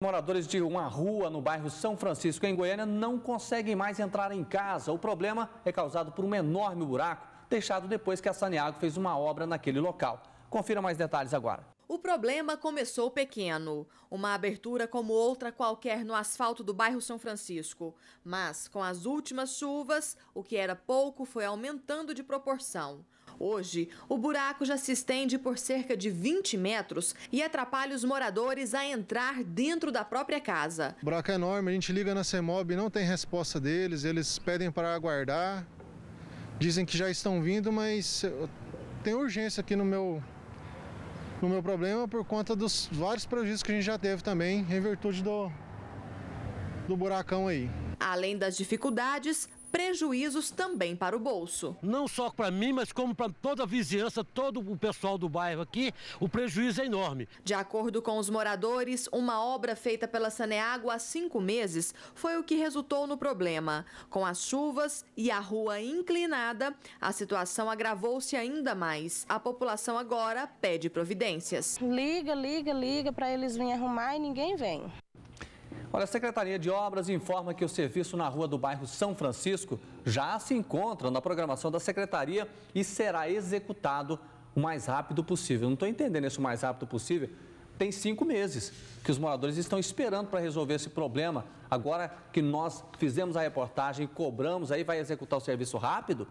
Moradores de uma rua no bairro São Francisco, em Goiânia, não conseguem mais entrar em casa. O problema é causado por um enorme buraco deixado depois que a Saniago fez uma obra naquele local. Confira mais detalhes agora. O problema começou pequeno, uma abertura como outra qualquer no asfalto do bairro São Francisco. Mas, com as últimas chuvas, o que era pouco foi aumentando de proporção. Hoje, o buraco já se estende por cerca de 20 metros e atrapalha os moradores a entrar dentro da própria casa. O buraco é enorme, a gente liga na CEMOB, não tem resposta deles, eles pedem para aguardar. Dizem que já estão vindo, mas tem urgência aqui no meu, no meu problema por conta dos vários prejuízos que a gente já teve também em virtude do, do buracão aí. Além das dificuldades, prejuízos também para o bolso. Não só para mim, mas como para toda a vizinhança, todo o pessoal do bairro aqui, o prejuízo é enorme. De acordo com os moradores, uma obra feita pela Saneágua há cinco meses foi o que resultou no problema. Com as chuvas e a rua inclinada, a situação agravou-se ainda mais. A população agora pede providências. Liga, liga, liga para eles virem arrumar e ninguém vem. Olha, a Secretaria de Obras informa que o serviço na rua do bairro São Francisco já se encontra na programação da Secretaria e será executado o mais rápido possível. Não estou entendendo isso o mais rápido possível. Tem cinco meses que os moradores estão esperando para resolver esse problema. Agora que nós fizemos a reportagem, cobramos, aí vai executar o serviço rápido?